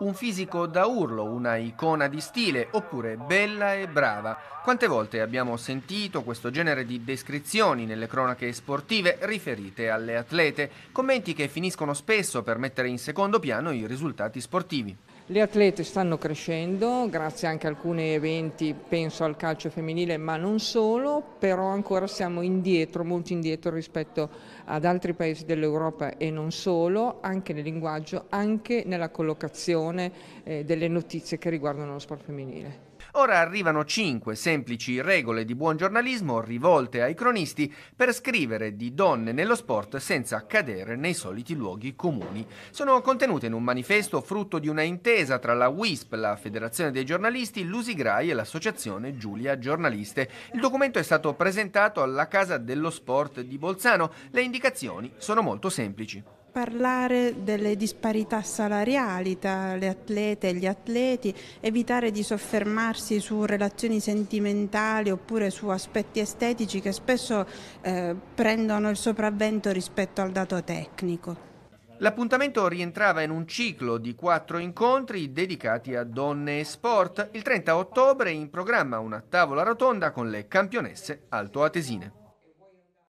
un fisico da urlo, una icona di stile, oppure bella e brava. Quante volte abbiamo sentito questo genere di descrizioni nelle cronache sportive riferite alle atlete, commenti che finiscono spesso per mettere in secondo piano i risultati sportivi. Le atlete stanno crescendo grazie anche a alcuni eventi, penso al calcio femminile, ma non solo, però ancora siamo indietro, molto indietro rispetto ad altri paesi dell'Europa e non solo, anche nel linguaggio, anche nella collocazione eh, delle notizie che riguardano lo sport femminile. Ora arrivano 5 semplici regole di buon giornalismo rivolte ai cronisti per scrivere di donne nello sport senza cadere nei soliti luoghi comuni. Sono contenute in un manifesto frutto di una intesa tra la WISP, la Federazione dei giornalisti, l'Usigrai e l'Associazione Giulia Giornaliste. Il documento è stato presentato alla Casa dello Sport di Bolzano. Le indicazioni sono molto semplici parlare delle disparità salariali tra le atlete e gli atleti, evitare di soffermarsi su relazioni sentimentali oppure su aspetti estetici che spesso eh, prendono il sopravvento rispetto al dato tecnico. L'appuntamento rientrava in un ciclo di quattro incontri dedicati a donne e sport. Il 30 ottobre in programma una tavola rotonda con le campionesse altoatesine.